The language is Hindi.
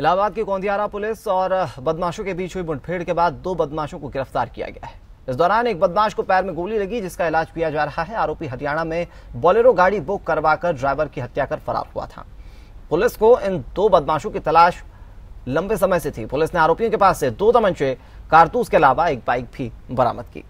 इलाहाबाद की कोंदियारा पुलिस और बदमाशों के बीच हुई मुठभेड़ के बाद दो बदमाशों को गिरफ्तार किया गया है इस दौरान एक बदमाश को पैर में गोली लगी जिसका इलाज किया जा रहा है आरोपी हरियाणा में बोलेरो गाड़ी बुक करवाकर ड्राइवर की हत्या कर फरार हुआ था पुलिस को इन दो बदमाशों की तलाश लंबे समय से थी पुलिस ने आरोपियों के पास से दो तमंचे कारतूस के अलावा एक बाइक भी बरामद की